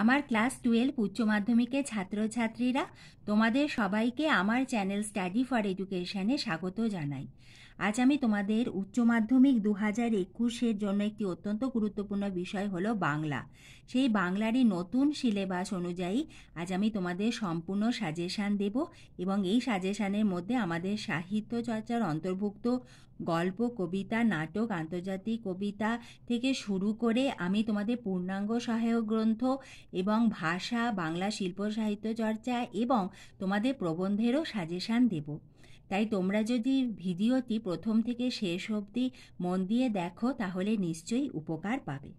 আমার class twelve উচ্চ মাধ্যমিকে ছাত্রছাত্রীরা তোমাদের সবাইকে আমার চ্যানেল স্টাডি ফর এডুকেশনে স্বাগত জানাই আজ আমি তোমাদের উচ্চ মাধ্যমিক দু হাজার একুশের জন্য একটি অত্যন্ত গুরুত্বপূর্ণ বিষয় হলো বাংলা সেই বাংলারই নতুন সিলেবাস অনুযায়ী আজ আমি তোমাদের সম্পূর্ণ সাজেশান দেব এবং এই সাজেশানের মধ্যে আমাদের সাহিত্য চর্চার অন্তর্ভুক্ত গল্প কবিতা নাটক আন্তর্জাতিক কবিতা থেকে শুরু করে আমি তোমাদের পূর্ণাঙ্গ সহায়ক গ্রন্থ এবং ভাষা বাংলা শিল্প সাহিত্য চর্চা এবং তোমাদের প্রবন্ধেরও সাজেশান দেবো তাই তোমরা যদি ভিডিওটি প্রথম থেকে শেষ অবধি মন দিয়ে দেখো তাহলে নিশ্চয়ই উপকার পাবে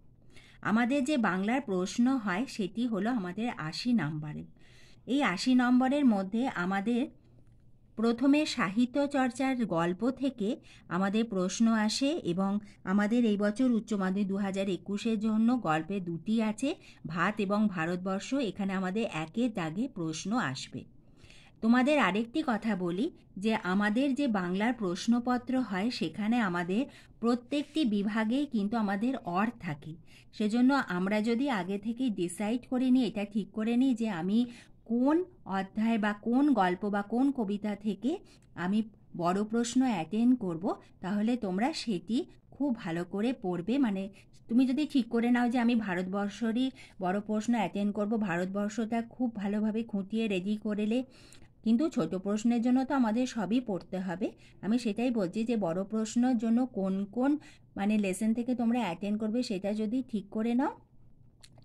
আমাদের যে বাংলার প্রশ্ন হয় সেটি হলো আমাদের আশি নম্বরে এই আশি নম্বরের মধ্যে আমাদের প্রথমে সাহিত্য চর্চার গল্প থেকে আমাদের প্রশ্ন আসে এবং আমাদের এই বছর উচ্চ মাধ্যমিক দু হাজার একুশের জন্য গল্পে দুটি আছে ভাত এবং ভারতবর্ষ এখানে আমাদের একের দাগে প্রশ্ন আসবে তোমাদের আরেকটি কথা বলি যে আমাদের যে বাংলার প্রশ্নপত্র হয় সেখানে আমাদের প্রত্যেকটি বিভাগেই কিন্তু আমাদের অর থাকে সেজন্য আমরা যদি আগে থেকে ডিসাইড করে নিই এটা ঠিক করে নিই যে আমি কোন অধ্যায় বা কোন গল্প বা কোন কবিতা থেকে আমি বড় প্রশ্ন অ্যাটেন্ড করব তাহলে তোমরা সেটি খুব ভালো করে পড়বে মানে তুমি যদি ঠিক করে নাও যে আমি ভারতবর্ষরই বড় প্রশ্ন অ্যাটেন্ড করব ভারতবর্ষটা খুব ভালোভাবে খুঁটিয়ে রেডি করলে কিন্তু ছোট প্রশ্নের জন্য তো আমাদের সবই পড়তে হবে আমি সেটাই বলছি যে বড় প্রশ্নের জন্য কোন কোন মানে লেসেন থেকে তোমরা অ্যাটেন্ড করবে সেটা যদি ঠিক করে নাও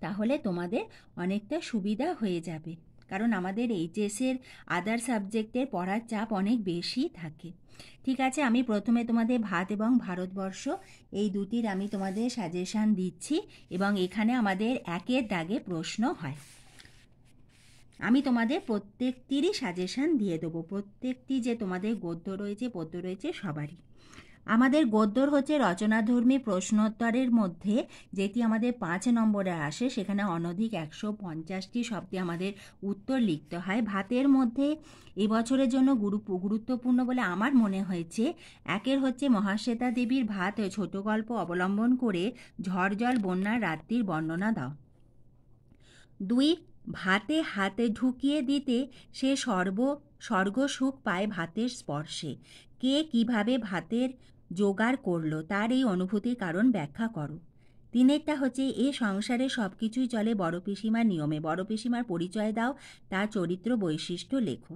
তাহলে তোমাদের অনেকটা সুবিধা হয়ে যাবে কারণ আমাদের এইচএসের আদার সাবজেক্টের পড়ার চাপ অনেক বেশি থাকে ঠিক আছে আমি প্রথমে তোমাদের ভাত এবং ভারতবর্ষ এই দুটির আমি তোমাদের সাজেশান দিচ্ছি এবং এখানে আমাদের একের দাগে প্রশ্ন হয় আমি তোমাদের প্রত্যেকটিরই সাজেশান দিয়ে দেবো প্রত্যেকটি যে তোমাদের গদ্য রয়েছে পদ্য রয়েছে সবারই আমাদের গদ্যর হচ্ছে রচনাধর্মী প্রশ্নোত্তরের মধ্যে যেটি আমাদের পাঁচ নম্বরে আসে সেখানে অনধিক একশো পঞ্চাশটি শব্দে আমাদের উত্তর লিখতে হয় ভাতের মধ্যে এবছরের জন্য গুরু গুরুত্বপূর্ণ বলে আমার মনে হয়েছে একের হচ্ছে মহাশ্বেতা দেবীর ভাত ছোট গল্প অবলম্বন করে ঝড় জল বন্যার রাত্রির বর্ণনা দাও দুই ভাতে হাতে ঢুকিয়ে দিতে সে সর্ব স্বর্গসুখ পায় ভাতের স্পর্শে কে কিভাবে ভাতের জোগাড় করলো তার এই অনুভূতির কারণ ব্যাখ্যা করো তিনেরটা হচ্ছে এ সংসারে সব কিছুই চলে বড় পিসিমার নিয়মে বড় পিসিমার পরিচয় দাও তার চরিত্র বৈশিষ্ট্য লেখো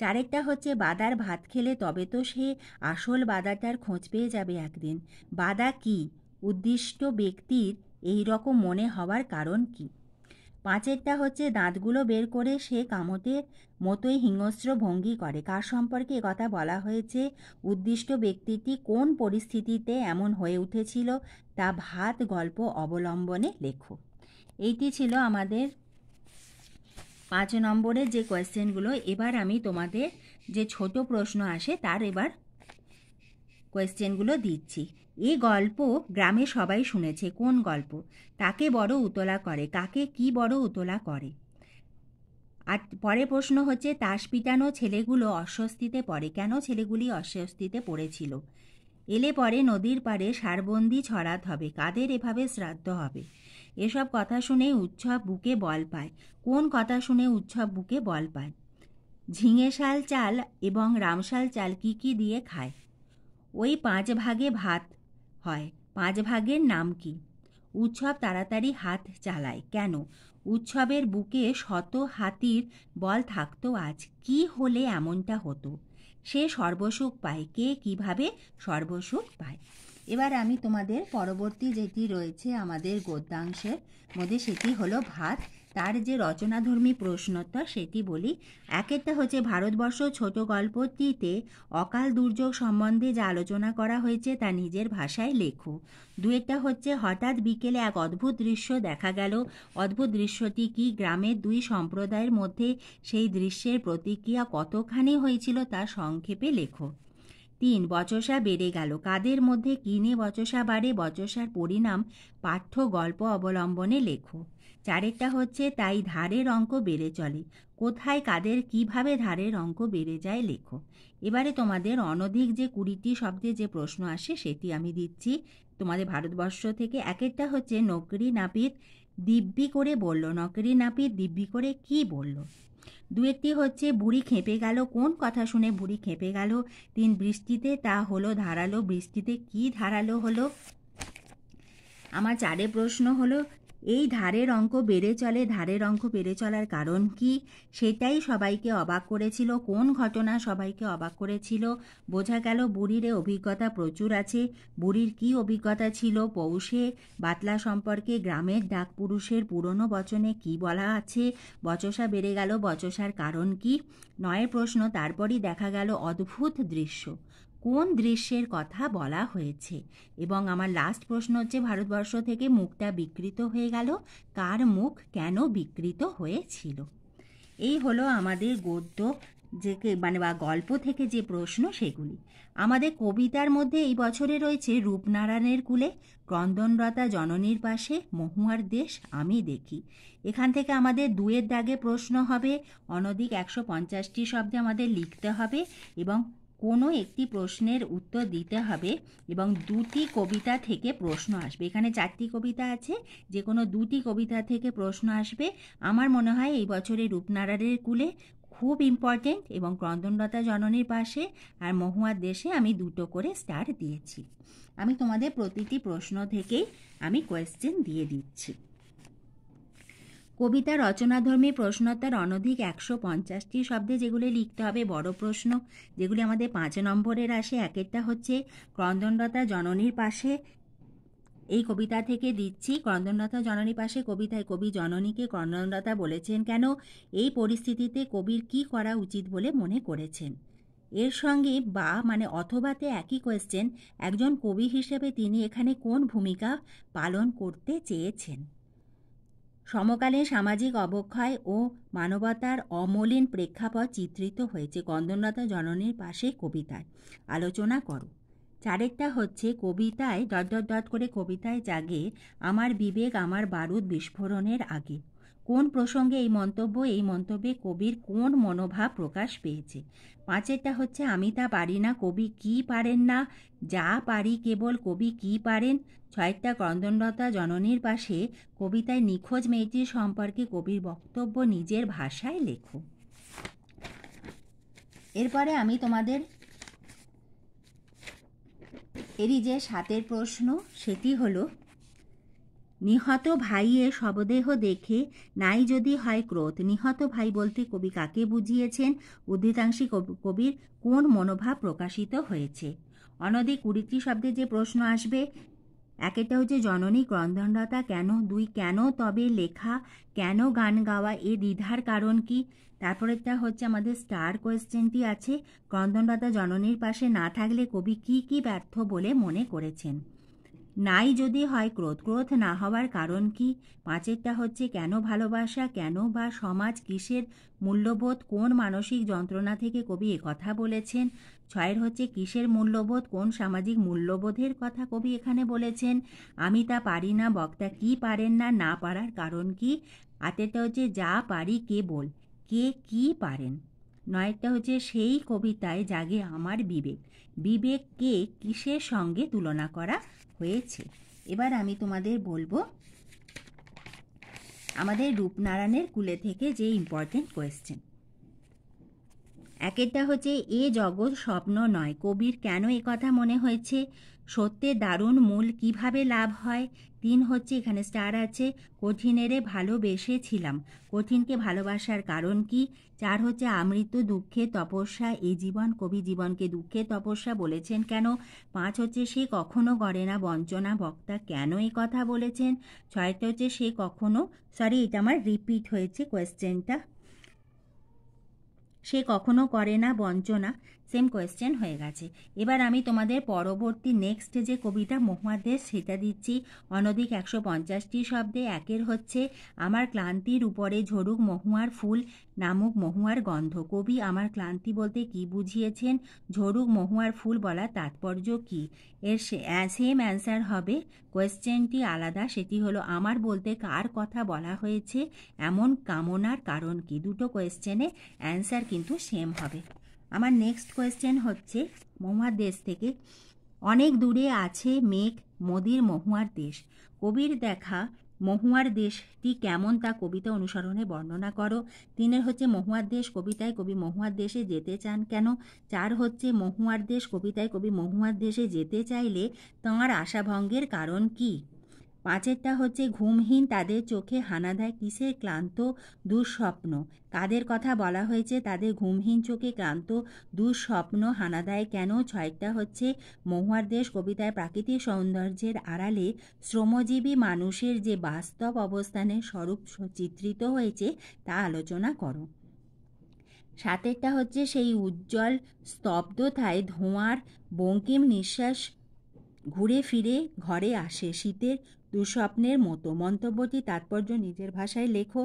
চারেরটা হচ্ছে বাদার ভাত খেলে তবে তো সে আসল বাদাটার খোঁজ পেয়ে যাবে একদিন বাদা কি উদ্দিষ্ট ব্যক্তির এই রকম মনে হওয়ার কারণ কী পাঁচেরটা হচ্ছে দাঁতগুলো বের করে সে কামতে মতোই হিংস্র ভঙ্গি করে কার সম্পর্কে কথা বলা হয়েছে উদ্দিষ্ট ব্যক্তিটি কোন পরিস্থিতিতে এমন হয়ে উঠেছিল তা ভাত গল্প অবলম্বনে লেখো এইটি ছিল আমাদের পাঁচ নম্বরের যে কোয়েশ্চেনগুলো এবার আমি তোমাদের যে ছোট প্রশ্ন আসে তার এবার কোয়েশ্চেনগুলো দিচ্ছি এ গল্প গ্রামে সবাই শুনেছে কোন গল্প তাকে বড় উতলা করে কাকে কি বড় উতলা করে আর পরে প্রশ্ন হচ্ছে তাস পিটানো ছেলেগুলো অস্বস্তিতে পড়ে কেন ছেলেগুলি অস্বস্তিতে পড়েছিল এলে পরে নদীর পাড়ে সারবন্দি ছড়াত হবে কাদের এভাবে শ্রাদ্ধ হবে এসব কথা শুনে উৎসব বুকে বল পায় কোন কথা শুনে উৎসব বুকে বল পায় ঝিঙে শাল চাল এবং রামশাল চাল কি কি দিয়ে খায় ওই পাঁচ ভাগে ভাত হয় পাঁচ ভাগের নাম কি উৎসব তাড়াতাড়ি হাত চালায় কেন উৎসবের বুকে শত হাতির বল থাকতো আজ কি হলে এমনটা হতো সে সর্বসুখ পায় কে কিভাবে সর্বসুখ পায় এবার আমি তোমাদের পরবর্তী যেটি রয়েছে আমাদের গদ্যাংশের মধ্যে সেটি হলো ভাত তার যে রচনাধর্মী প্রশ্নোত্তর সেটি বলি একেরটা হচ্ছে ভারতবর্ষ ছোট গল্পটিতে অকাল দুর্যোগ সম্বন্ধে যা আলোচনা করা হয়েছে তা নিজের ভাষায় লেখো দুয়েরটা হচ্ছে হঠাৎ বিকেলে এক অদ্ভুত দৃশ্য দেখা গেল অদ্ভুত দৃশ্যটি কি গ্রামের দুই সম্প্রদায়ের মধ্যে সেই দৃশ্যের প্রতিক্রিয়া কতখানি হয়েছিল তা সংক্ষেপে লেখো তিন বচসা বেড়ে গেল কাদের মধ্যে কিনে বচসা বাড়ে বচসার পরিণাম পাঠ্য গল্প অবলম্বনে লেখো চারেরটা হচ্ছে তাই ধারের অঙ্ক বেড়ে চলে কোথায় কাদের কিভাবে ধারের অঙ্ক বেড়ে যায় লেখো এবারে তোমাদের অনধিক যে কুড়িটি শব্দে যে প্রশ্ন আসে সেটি আমি দিচ্ছি তোমাদের ভারতবর্ষ থেকে একেরটা হচ্ছে নকরি নাপিত দিব্যি করে বলল নকরি নাপিত দিব্যি করে কি বলল দুয়েরটি হচ্ছে বুড়ি খেপে গেল কোন কথা শুনে বুড়ি খেপে গেল তিন বৃষ্টিতে তা হলো ধারালো বৃষ্টিতে কি ধারালো হলো আমার চারে প্রশ্ন হলো এই ধারের অঙ্ক বেড়ে চলে ধারের অঙ্ক বেড়ে চলার কারণ কি সেটাই সবাইকে অবাক করেছিল কোন ঘটনা সবাইকে অবাক করেছিল বোঝা গেল বুড়ির অভিজ্ঞতা প্রচুর আছে বুড়ির কি অভিজ্ঞতা ছিল পৌষে বাতলা সম্পর্কে গ্রামের ডাক পুরুষের পুরনো বচনে কি বলা আছে বচসা বেড়ে গেল বচসার কারণ কি নয় প্রশ্ন তারপরই দেখা গেল অদ্ভুত দৃশ্য কোন দৃশ্যের কথা বলা হয়েছে এবং আমার লাস্ট প্রশ্ন হচ্ছে ভারতবর্ষ থেকে মুখটা বিকৃত হয়ে গেল কার মুখ কেন বিকৃত হয়েছিল এই হলো আমাদের গদ্য যে মানে বা গল্প থেকে যে প্রশ্ন সেগুলি আমাদের কবিতার মধ্যে এই বছরে রয়েছে রূপনারায়ণের কুলে ক্রন্দনরতা জননীর পাশে মহুয়ার দেশ আমি দেখি এখান থেকে আমাদের দুয়ের দাগে প্রশ্ন হবে অনধিক একশো পঞ্চাশটি শব্দে আমাদের লিখতে হবে এবং কোনো একটি প্রশ্নের উত্তর দিতে হবে এবং দুটি কবিতা থেকে প্রশ্ন আসবে এখানে চারটি কবিতা আছে যে কোনো দুটি কবিতা থেকে প্রশ্ন আসবে আমার মনে হয় এই বছরে রূপনারায়ণের কুলে খুব ইম্পর্টেন্ট এবং ক্রন্দনলতা জননীর পাশে আর মহুয়ার দেশে আমি দুটো করে স্টার দিয়েছি আমি তোমাদের প্রতিটি প্রশ্ন থেকেই আমি কোয়েশ্চেন দিয়ে দিচ্ছি কবিতা রচনাধর্মী প্রশ্নোত্তর অনধিক একশো পঞ্চাশটি শব্দে যেগুলি লিখতে হবে বড় প্রশ্ন যেগুলি আমাদের পাঁচ নম্বরের আসে একেরটা হচ্ছে ক্রন্দনরতা জননীর পাশে এই কবিতা থেকে দিচ্ছি ক্রন্দনরতা জননীর পাশে কবিতায় কবি জননীকে ক্রন্দনরতা বলেছেন কেন এই পরিস্থিতিতে কবির কি করা উচিত বলে মনে করেছেন এর সঙ্গে বা মানে অথবাতে একই কোয়েশ্চেন একজন কবি হিসেবে তিনি এখানে কোন ভূমিকা পালন করতে চেয়েছেন সমকালীন সামাজিক অবক্ষয় ও মানবতার অমলিন প্রেক্ষাপট চিত্রিত হয়েছে গন্ধনলতা জননীর পাশে কবিতায় আলোচনা করো চারেকটা হচ্ছে কবিতায় ডট ডট ডট করে কবিতায় জাগে আমার বিবেক আমার বারুদ বিস্ফোরণের আগে কোন প্রসঙ্গে এই মন্তব্য এই মন্তব্যে কবির কোন মনোভাব প্রকাশ পেয়েছে পাঁচেরটা হচ্ছে আমি তা পারি না কবি কি পারেন না যা পারি কেবল কবি কি পারেন ছয়টা ক্রন্দনরতা জননীর পাশে কবিতায় নিখোঁজ মেয়েটির সম্পর্কে কবির বক্তব্য নিজের ভাষায় লেখো এরপরে আমি তোমাদের এরই যে সাতের প্রশ্ন সেটি হলো নিহত ভাইয়ে শবদেহ দেখে নাই যদি হয় ক্রোধ নিহত ভাই বলতে কবি কাকে বুঝিয়েছেন উদ্ধৃতাংশী কবির কোন মনোভাব প্রকাশিত হয়েছে অনদি কুড়িটি শব্দে যে প্রশ্ন আসবে একেটা হচ্ছে জননী ক্রন্দনরতা কেন দুই কেন তবে লেখা কেন গান গাওয়া এ দ্বিধার কারণ কি তারপরেরটা হচ্ছে আমাদের স্টার কোয়েশ্চেনটি আছে ক্রন্দনরতা জননীর পাশে না থাকলে কবি কি কি ব্যর্থ বলে মনে করেছেন নাই যদি হয় ক্রোধ ক্রোধ না হওয়ার কারণ কি পাঁচেরটা হচ্ছে কেন ভালোবাসা কেন বা সমাজ কিসের মূল্যবোধ কোন মানসিক যন্ত্রণা থেকে কবি কথা বলেছেন ছয়ের হচ্ছে কিসের মূল্যবোধ কোন সামাজিক মূল্যবোধের কথা কবি এখানে বলেছেন আমি তা পারি না বক্তা কি পারেন না না পারার কারণ কি আটেরটা হচ্ছে যা পারি কে বল কে কি পারেন নয়টা হচ্ছে সেই কবিতায় জাগে আমার বিবেক বিবেককে কিসের সঙ্গে তুলনা করা হয়েছে এবার আমি তোমাদের বলবো আমাদের রূপনারায়ণের কুলে থেকে যে ইম্পর্টেন্ট কোয়েশ্চেন একেরটা হচ্ছে এ জগৎ স্বপ্ন নয় কবির কেন এ কথা মনে হয়েছে সত্যে দারুণ মূল কিভাবে লাভ হয় তিন হচ্ছে এখানে স্টার আছে কঠিনেরে ভালোবেসেছিলাম কঠিনকে ভালোবাসার কারণ কি চার হচ্ছে আমৃত দুঃখে তপস্যা এই জীবন কবি জীবনকে দুঃখে তপস্যা বলেছেন কেন পাঁচ হচ্ছে সে কখনো গড়ে না বঞ্চনা বক্তা কেন এই কথা বলেছেন ছয়টা হচ্ছে সে কখনো সরি এটা আমার রিপিট হয়েছে কোয়েশ্চেনটা সে কখনো করে না বঞ্চনা সেম কোয়েশ্চেন হয়ে গেছে এবার আমি তোমাদের পরবর্তী নেক্সট যে কবিতা মহুয়াদের সেটা দিচ্ছি অনধিক একশো পঞ্চাশটি শব্দে একের হচ্ছে আমার ক্লান্তির উপরে ঝরুক মহুয়ার ফুল নামক মহুয়ার গন্ধ কবি আমার ক্লান্তি বলতে কি বুঝিয়েছেন ঝরুক মহুয়ার ফুল বলার তাৎপর্য কি এর সেম অ্যান্সার হবে কোয়েশ্চেনটি আলাদা সেটি হলো আমার বলতে কার কথা বলা হয়েছে এমন কামনার কারণ কি দুটো কোয়েশ্চেনে অ্যান্সার কিন্তু সেম হবে আমার নেক্সট কোয়েশ্চেন হচ্ছে মহুয়ার দেশ থেকে অনেক দূরে আছে মেঘ মোদির মহুয়ার দেশ কবির দেখা মহুয়ার দেশটি কেমন তা কবিতা অনুসরণে বর্ণনা করো তিনের হচ্ছে মহুয়ার দেশ কবিতায় কবি মহুয়ার দেশে যেতে চান কেন চার হচ্ছে মহুয়ার দেশ কবিতায় কবি মহুয়ার দেশে যেতে চাইলে তাঁর আশাভঙ্গের কারণ কী পাঁচেরটা হচ্ছে ঘুমহীন তাদের চোখে হানা দেয় কিসের ক্লান্ত দুঃস্বপ্ন কাদের কথা বলা হয়েছে তাদের ঘুমহীন চোখে ক্লান্ত দুঃস্বপ্ন হানা দেয় কেন ছয়টা হচ্ছে মহুয়ার দেশ কবিতায় প্রাকৃতিক সৌন্দর্যের আড়ালে শ্রমজীবী মানুষের যে বাস্তব অবস্থানের স্বরূপ চিত্রিত হয়েছে তা আলোচনা করো সাতেরটা হচ্ছে সেই উজ্জ্বল স্তব্ধতায় ধোঁয়ার বঙ্কিম নিঃশ্বাস ঘুরে ফিরে ঘরে আসে শীতের দুঃস্বপ্নের মতো মন্তব্যটি তাৎপর্য নিজের ভাষায় লেখো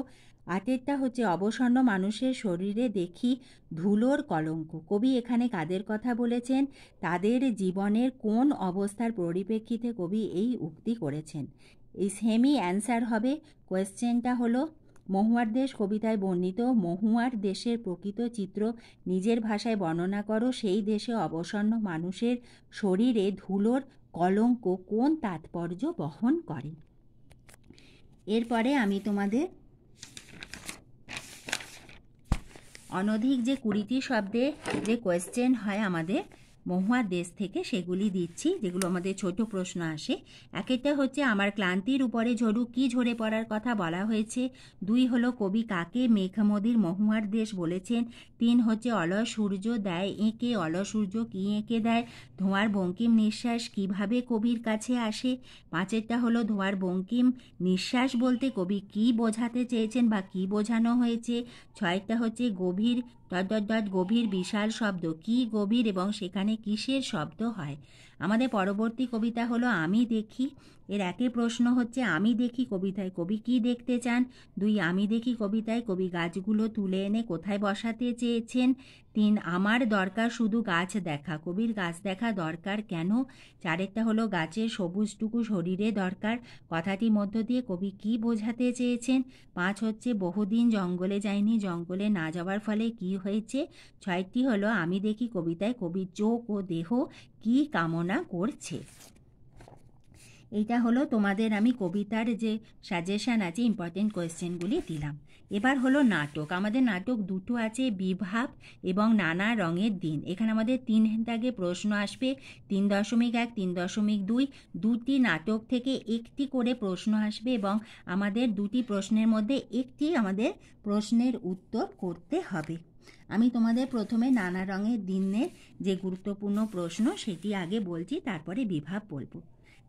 আতেরটা হচ্ছে অবসন্ন মানুষের শরীরে দেখি ধুলোর কলঙ্ক কবি এখানে কাদের কথা বলেছেন তাদের জীবনের কোন অবস্থার পরিপ্রেক্ষিতে কবি এই উক্তি করেছেন এই সেমি অ্যান্সার হবে কোয়েশ্চেনটা হলো মহুয়ার দেশ কবিতায় বর্ণিত মহুয়ার দেশের প্রকৃত চিত্র নিজের ভাষায় বর্ণনা করো সেই দেশে অবসন্ন মানুষের শরীরে ধুলোর কলঙ্ক কোন তাৎপর্য বহন করে এরপরে আমি তোমাদের অনধিক যে কুড়িটি শব্দে যে কোয়েশ্চেন হয় আমাদের মহুয়া দেশ থেকে সেগুলি দিচ্ছি যেগুলো আমাদের ছোট প্রশ্ন আসে একটা হচ্ছে আমার ক্লান্তির উপরে ঝরু কি ঝরে পড়ার কথা বলা হয়েছে দুই হলো কবি কাকে মেঘমদির মহুয়ার দেশ বলেছেন তিন হচ্ছে অলস সূর্য দেয় এঁকে অলস সূর্য কি এঁকে দেয় ধোঁয়ার বঙ্কিম নিঃশ্বাস কিভাবে কবির কাছে আসে পাঁচেরটা হলো ধোঁয়ার বঙ্কিম নিঃশ্বাস বলতে কবি কি বোঝাতে চেয়েছেন বা কি বোঝানো হয়েছে ছয়টা হচ্ছে গভীর ডট গভীর বিশাল শব্দ কি গভীর এবং সেখানে কিসের শব্দ হয় আমাদের পরবর্তী কবিতা হলো আমি দেখি এর একে প্রশ্ন হচ্ছে আমি দেখি কবিতায় কবি কি দেখতে চান দুই আমি দেখি কবিতায় কবি গাছগুলো তুলে এনে কোথায় বসাতে চেয়েছেন তিন আমার দরকার শুধু গাছ দেখা কবির গাছ দেখা দরকার কেন চারেরটা হলো গাছের সবুজটুকু শরীরে দরকার কথাটি মধ্য দিয়ে কবি কি বোঝাতে চেয়েছেন পাঁচ হচ্ছে বহুদিন জঙ্গলে যায়নি জঙ্গলে না যাওয়ার ফলে কি হয়েছে ছয়টি হলো আমি দেখি কবিতায় কবির চোখ ও দেহ কি কামনা করছে এটা হলো তোমাদের আমি কবিতার যে সাজেশান আছে ইম্পর্টেন্ট কোয়েশ্চেনগুলি দিলাম এবার হলো নাটক আমাদের নাটক দুটো আছে বিভাব এবং নানা রঙের দিন এখানে আমাদের তিন দাগে প্রশ্ন আসবে তিন দশমিক এক তিন দশমিক দুই দুটি নাটক থেকে একটি করে প্রশ্ন আসবে এবং আমাদের দুটি প্রশ্নের মধ্যে একটি আমাদের প্রশ্নের উত্তর করতে হবে আমি তোমাদের প্রথমে নানা রঙের দিনের যে গুরুত্বপূর্ণ প্রশ্ন সেটি আগে বলছি তারপরে বিভাব বলবো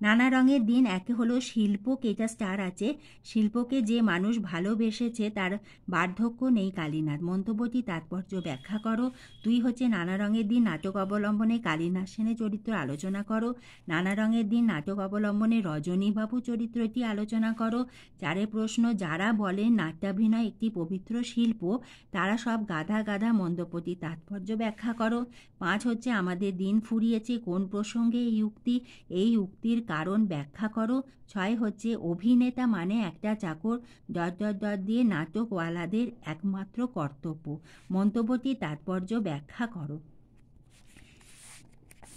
নানা রঙের দিন একে হলো শিল্প কেটা স্টার আছে শিল্পকে যে মানুষ ভালোবেসেছে তার বার্ধক্য নেই কালিনার মন্তব্যটি তাৎপর্য ব্যাখ্যা করো তুই হচ্ছে নানা রঙের দিন নাটক অবলম্বনে কালীনাথ সেনের চরিত্র আলোচনা করো নানা রঙের দিন নাটক অবলম্বনে রজনীবাবু চরিত্রটি আলোচনা করো চারে প্রশ্ন যারা বলেন নাট্যাভিনয় একটি পবিত্র শিল্প তারা সব গাধা গাধা মন্তব্যটি তাৎপর্য ব্যাখ্যা করো পাঁচ হচ্ছে আমাদের দিন ফুরিয়েছে কোন প্রসঙ্গে এই উক্তি এই উক্তির কারণ ব্যাখ্যা করো ছয় হচ্ছে অভিনেতা মানে একটা চাকর দর দর দর দিয়ে নাটকওয়ালাদের একমাত্র কর্তব্য মন্তব্যটি তাৎপর্য ব্যাখ্যা করো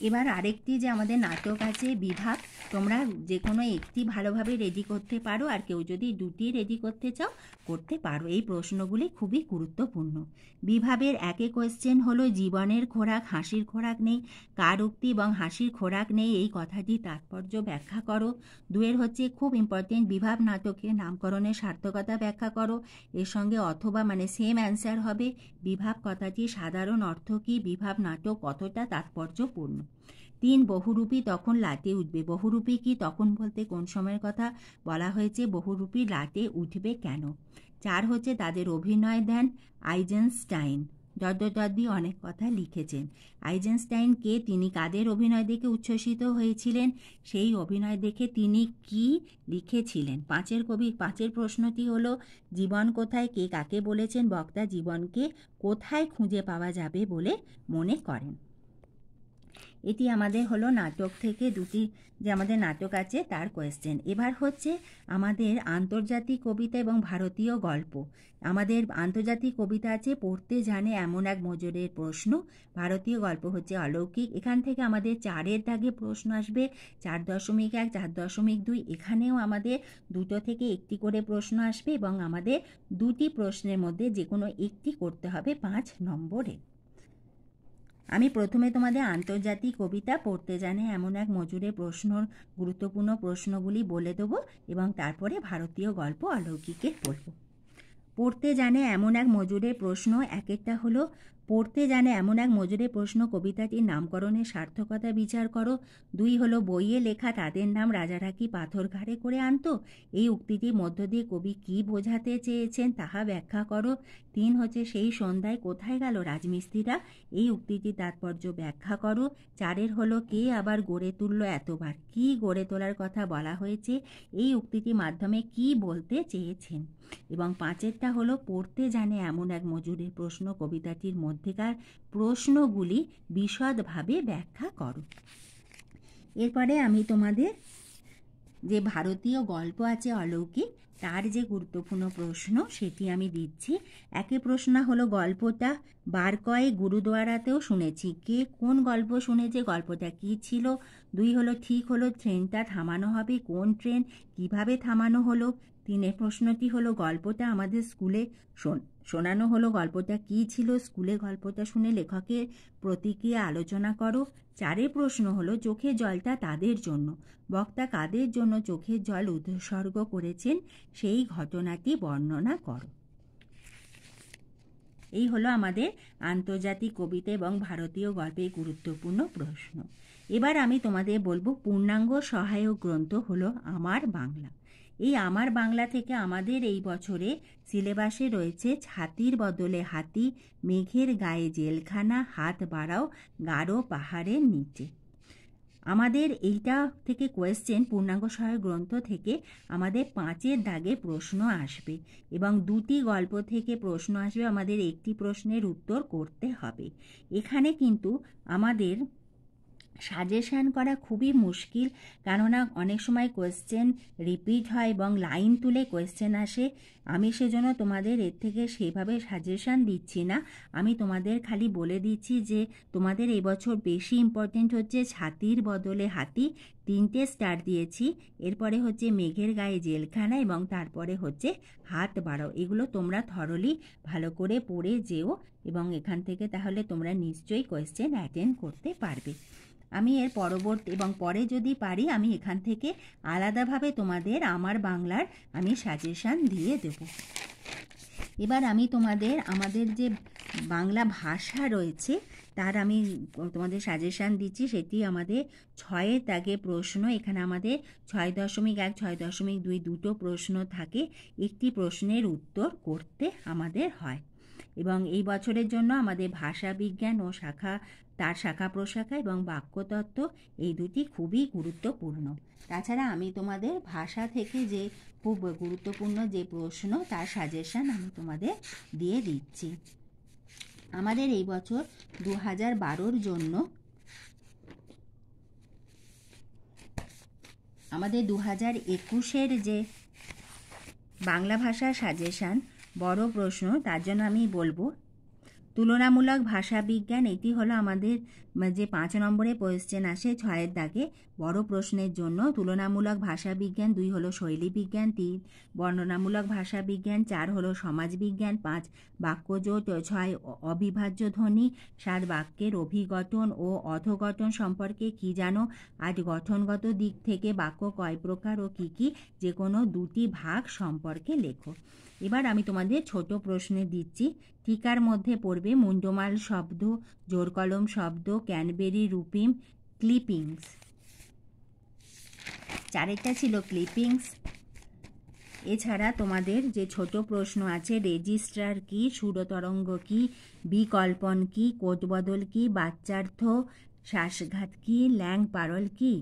এবার আরেকটি যে আমাদের নাটক আছে বিভাগ তোমরা যে কোনো একটি ভালোভাবে রেডি করতে পারো আর কেউ যদি দুটি রেডি করতে চাও করতে পারো এই প্রশ্নগুলি খুবই গুরুত্বপূর্ণ বিভাবের একে কোয়েশ্চেন হলো জীবনের খোরাক হাসির খোরাক নেই কার উক্তি এবং হাসির খোরাক নেই এই কথাটি তাৎপর্য ব্যাখ্যা করো দুয়ের হচ্ছে খুব ইম্পর্টেন্ট বিভাব নাটকের নামকরণের সার্থকতা ব্যাখ্যা করো এর সঙ্গে অথবা মানে সেম অ্যান্সার হবে বিভাব কথাটি সাধারণ অর্থ কী বিভাব নাটক কতটা তাৎপর্যপূর্ণ তিন বহুরূপী তখন লাটে উঠবে বহুরূপী কি তখন বলতে কোন সময়ের কথা বলা হয়েছে বহুরূপী লাটে উঠবে কেন চার হচ্ছে তাদের অভিনয় দেন আইজেনস্টাইন দদ্দি অনেক কথা লিখেছেন কে তিনি কাদের অভিনয় দেখে উচ্ছ্বসিত হয়েছিলেন সেই অভিনয় দেখে তিনি কি লিখেছিলেন পাঁচের কবি পাঁচের প্রশ্নটি হল জীবন কোথায় কে কাকে বলেছেন বক্তা জীবনকে কোথায় খুঁজে পাওয়া যাবে বলে মনে করেন এটি আমাদের হলো নাটক থেকে দুটি যে আমাদের নাটক আছে তার কোয়েশ্চেন এবার হচ্ছে আমাদের আন্তর্জাতিক কবিতা এবং ভারতীয় গল্প আমাদের আন্তর্জাতিক কবিতা আছে পড়তে জানে এমন এক মজুরের প্রশ্ন ভারতীয় গল্প হচ্ছে অলৌকিক এখান থেকে আমাদের চারের দাগে প্রশ্ন আসবে চার দশমিক এক চার দশমিক দুই এখানেও আমাদের দুটো থেকে একটি করে প্রশ্ন আসবে এবং আমাদের দুটি প্রশ্নের মধ্যে যে কোনো একটি করতে হবে পাঁচ নম্বরে আমি প্রথমে তোমাদের আন্তর্জাতিক কবিতা পড়তে জানে এমন এক মজুরের প্রশ্ন গুরুত্বপূর্ণ প্রশ্নগুলি বলে দেবো এবং তারপরে ভারতীয় গল্প অলৌকিকের পড়ব পড়তে জানে এমন এক মজুরের প্রশ্ন এক একটা হলো পড়তে জানে এমন এক মজুরে প্রশ্ন কবিতাটির নামকরণের সার্থকতা বিচার করো দুই হলো বইয়ে লেখা তাদের নাম কি পাথর ঘাড়ে করে আনতো এই উক্তিটির মধ্য দিয়ে কবি কি বোঝাতে চেয়েছেন তাহা ব্যাখ্যা করো তিন হচ্ছে সেই সন্ধ্যায় কোথায় গেল রাজমিস্ত্রিরা এই উক্তিটির তাৎপর্য ব্যাখ্যা করো চারের হলো কে আবার গড়ে তুলল এতবার কি গড়ে তোলার কথা বলা হয়েছে এই উক্তিটির মাধ্যমে কি বলতে চেয়েছেন এবং পাঁচেরটা হলো পড়তে জানে এমন এক মজুরের প্রশ্ন কবিতাটির মধ্যে মধ্যেকার প্রশ্নগুলি বিশদভাবে ব্যাখ্যা করো এরপরে আমি তোমাদের যে ভারতীয় গল্প আছে অলৌকিক তার যে গুরুত্বপূর্ণ প্রশ্ন সেটি আমি দিচ্ছি একে প্রশ্ন হলো গল্পটা বার কয়ে গুরুদুয়ারাতেও শুনেছি কে কোন গল্প শুনেছে গল্পটা কী ছিল দুই হলো ঠিক হলো ট্রেনটা থামানো হবে কোন ট্রেন কিভাবে থামানো হলো তিনের প্রশ্নটি হলো গল্পটা আমাদের স্কুলে শোন শোনানো হলো গল্পটা কি ছিল স্কুলে গল্পটা শুনে লেখকের প্রতিক্রিয়া আলোচনা করো চারে প্রশ্ন হলো চোখের জলটা তাদের জন্য বক্তা কাদের জন্য চোখের জল উৎসর্গ করেছেন সেই ঘটনাটি বর্ণনা করো এই হলো আমাদের আন্তর্জাতিক কবিতা এবং ভারতীয় গল্পের গুরুত্বপূর্ণ প্রশ্ন এবার আমি তোমাদের বলবো পূর্ণাঙ্গ সহায়ক গ্রন্থ হলো আমার বাংলা এই আমার বাংলা থেকে আমাদের এই বছরে সিলেবাসে রয়েছে ছাতির বদলে হাতি মেঘের গায়ে জেলখানা হাত বাড়াও গাঢ় পাহাড়ের নিচে আমাদের এইটা থেকে কোয়েশ্চেন পূর্ণাঙ্গ সহায় গ্রন্থ থেকে আমাদের পাঁচের দাগে প্রশ্ন আসবে এবং দুটি গল্প থেকে প্রশ্ন আসবে আমাদের একটি প্রশ্নের উত্তর করতে হবে এখানে কিন্তু আমাদের সাজেশান করা খুবই মুশকিল কেননা অনেক সময় কোয়েশ্চেন রিপিট হয় এবং লাইন তুলে কোয়েশ্চেন আসে আমি সেজন্য তোমাদের এর থেকে সেভাবে সাজেশান দিচ্ছি না আমি তোমাদের খালি বলে দিচ্ছি যে তোমাদের এবছর বেশি ইম্পর্টেন্ট হচ্ছে ছাতির বদলে হাতি তিনটে স্টার দিয়েছি এরপরে হচ্ছে মেঘের গায়ে জেলখানা এবং তারপরে হচ্ছে হাত বাড়ো এগুলো তোমরা থরলি ভালো করে পড়ে যেও এবং এখান থেকে তাহলে তোমরা নিশ্চয়ই কোয়েশ্চেন অ্যাটেন্ড করতে পারবে আমি এর পরবর্তী এবং পরে যদি পারি আমি এখান থেকে আলাদাভাবে তোমাদের আমার বাংলার আমি সাজেশান দিয়ে দেব এবার আমি তোমাদের আমাদের যে বাংলা ভাষা রয়েছে তার আমি তোমাদের সাজেশান দিচ্ছি সেটি আমাদের ছয়ের তাগে প্রশ্ন এখানে আমাদের ছয় দশমিক এক ছয় দশমিক দুই দুটো প্রশ্ন থাকে একটি প্রশ্নের উত্তর করতে আমাদের হয় এবং এই বছরের জন্য আমাদের ভাষা বিজ্ঞান ও শাখা তার শাখা প্রশাখা এবং বাক্যতত্ত্ব এই দুটি খুবই গুরুত্বপূর্ণ তাছাড়া আমি তোমাদের ভাষা থেকে যে খুব গুরুত্বপূর্ণ যে প্রশ্ন তার সাজেশন আমি তোমাদের দিয়ে দিচ্ছি আমাদের এই বছর দু হাজার বারোর জন্য আমাদের দু হাজার একুশের যে বাংলা ভাষা সাজেশান বড় প্রশ্ন তার জন্য আমি বলবো তুলনামূলক ভাষাবিজ্ঞান এটি হলো আমাদের মানে যে পাঁচ নম্বরে কোয়েশ্চেন আসে ছয়ের দাগে বড় প্রশ্নের জন্য তুলনামূলক ভাষাবিজ্ঞান দুই হলো শৈলী বিজ্ঞান তিন বর্ণনামূলক ভাষাবিজ্ঞান চার হলো সমাজবিজ্ঞান পাঁচ বাক্যজোট ছয় অবিভাজ্য ধ্বনি সাত বাক্যের অভিগঠন ও অথগঠন সম্পর্কে কি জানো আট গঠনগত দিক থেকে বাক্য কয় প্রকার ও কি কি যে কোনো দুটি ভাগ সম্পর্কে লেখো এবার আমি তোমাদের ছোট প্রশ্নে দিচ্ছি টিকার মধ্যে পড়বে মুন্ডমাল শব্দ জোরকলম শব্দ ক্যানবেরি রুপিম ক্লিপিংস চারেটা ছিল ক্লিপিংস এছাড়া তোমাদের যে ছোট প্রশ্ন আছে রেজিস্ট্রার কি সুরতরঙ্গ কি বিকল্পন কি কোটবদল কি বাচ্চার্থ শ্বাসঘাত কি ল্যাং পারল কি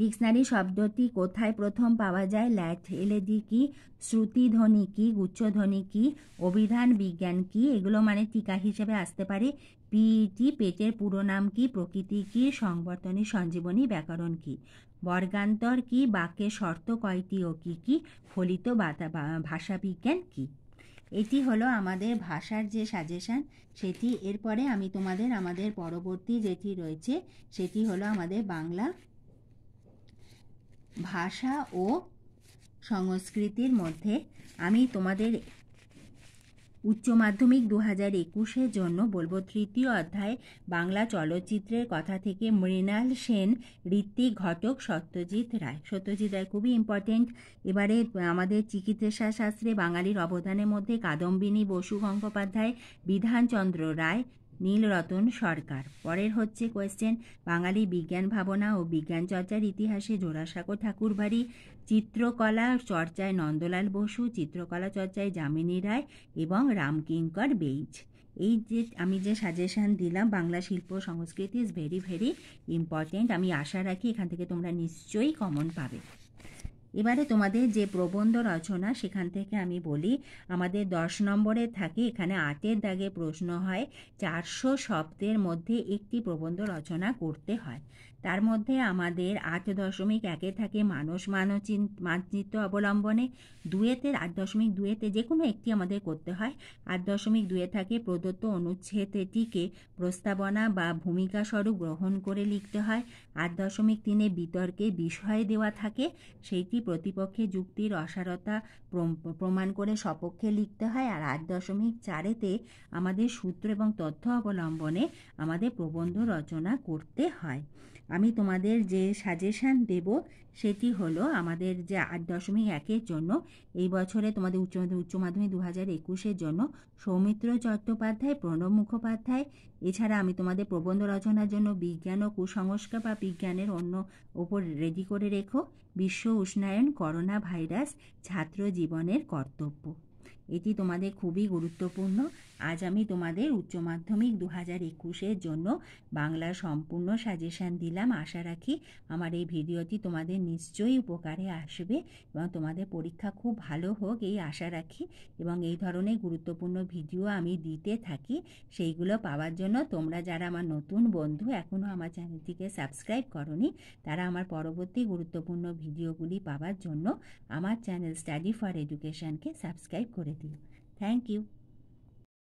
ডিকশনারি শব্দটি কোথায় প্রথম পাওয়া যায় ল্যাট ল্যাথেলেদি কি শ্রুতিধ্বনি কি গুচ্ছধ্বনি কি অভিধান বিজ্ঞান কি এগুলো মানে টিকা হিসেবে আসতে পারে পিইটি পেটের পুরো নাম কি প্রকৃতি কি সংবর্তনী সঞ্জীবনী ব্যাকরণ কি বর্গান্তর কি বাক্যের শর্ত কয়টি ও কি কি ফলিত ভাষা বিজ্ঞান কি এটি হলো আমাদের ভাষার যে সাজেশান সেটি এরপরে আমি তোমাদের আমাদের পরবর্তী যেটি রয়েছে সেটি হলো আমাদের বাংলা ভাষা ও সংস্কৃতির মধ্যে আমি তোমাদের উচ্চ মাধ্যমিক দু হাজার একুশের জন্য বলবো তৃতীয় অধ্যায় বাংলা চলচ্চিত্রের কথা থেকে মৃণাল সেন ঋত্বিক ঘটক সত্যজিৎ রায় সত্যজিৎ রায় খুবই ইম্পর্টেন্ট এবারে আমাদের চিকিৎসা শাস্ত্রে বাঙালির অবদানের মধ্যে কাদম্বিনী বসু গঙ্গোপাধ্যায় বিধানচন্দ্র রায় নীলরতন সরকার পরের হচ্ছে কোয়েশ্চেন বাঙালি বিজ্ঞান ভাবনা ও বিজ্ঞান চর্চার ইতিহাসে জোড়াসাঁকো ঠাকুরবাড়ি চিত্রকলা চর্চায় নন্দলাল বসু চিত্রকলা চর্চায় যামিনী রায় এবং রামকিঙ্কর বেইজ এই যে আমি যে সাজেশান দিলাম বাংলা শিল্প সংস্কৃতি ইজ ভেরি ভেরি ইম্পর্টেন্ট আমি আশা রাখি এখান থেকে তোমরা নিশ্চয়ই কমন পাবে এবারে তোমাদের যে প্রবন্ধ রচনা সেখান থেকে আমি বলি আমাদের দশ নম্বরে থাকে এখানে আটের দাগে প্রশ্ন হয় চারশো শব্দের মধ্যে একটি প্রবন্ধ রচনা করতে হয় তার মধ্যে আমাদের আট দশমিক একে থাকে মানস মানচিন মানচিত্র অবলম্বনে দুয়েতে আট দশমিক দুয়েতে যে কোনো একটি আমাদের করতে হয় আট দশমিক দুয়ে থাকে প্রদত্ত অনুচ্ছেদটিকে প্রস্তাবনা বা ভূমিকা স্বরূপ গ্রহণ করে লিখতে হয় আট দশমিক তিনে বিতর্কে বিষয় দেওয়া থাকে সেইটি প্রতিপক্ষে যুক্তির অসারতা প্রমাণ করে সপক্ষে লিখতে হয় আর আট দশমিক চারেতে আমাদের সূত্র এবং তথ্য অবলম্বনে আমাদের প্রবন্ধ রচনা করতে হয় আমি তোমাদের যে সাজেশান দেব সেটি হলো আমাদের যে আট দশমিক একের জন্য এই বছরে তোমাদের উচ্চ উচ্চ মাধ্যমিক দু হাজার একুশের জন্য সৌমিত্র চট্টোপাধ্যায় প্রণব মুখোপাধ্যায় এছাড়া আমি তোমাদের প্রবন্ধ রচনার জন্য বিজ্ঞান ও কুসংস্কার বা বিজ্ঞানের অন্য ওপর রেডি করে রেখো বিশ্ব উষ্ণায়ন করোনা ভাইরাস ছাত্র জীবনের কর্তব্য এটি তোমাদের খুবই গুরুত্বপূর্ণ আজ আমি তোমাদের উচ্চ মাধ্যমিক দু হাজার একুশের জন্য বাংলার সম্পূর্ণ সাজেশান দিলাম আশা রাখি আমার এই ভিডিওটি তোমাদের নিশ্চয়ই উপকারে আসবে এবং তোমাদের পরীক্ষা খুব ভালো হোক এই আশা রাখি এবং এই ধরনের গুরুত্বপূর্ণ ভিডিও আমি দিতে থাকি সেইগুলো পাওয়ার জন্য তোমরা যারা আমার নতুন বন্ধু এখনও আমার চ্যানেলটিকে সাবস্ক্রাইব করনি তারা আমার পরবর্তী গুরুত্বপূর্ণ ভিডিওগুলি পাওয়ার জন্য আমার চ্যানেল স্টাডি ফর এডুকেশনকে সাবস্ক্রাইব করে দিও থ্যাংক ইউ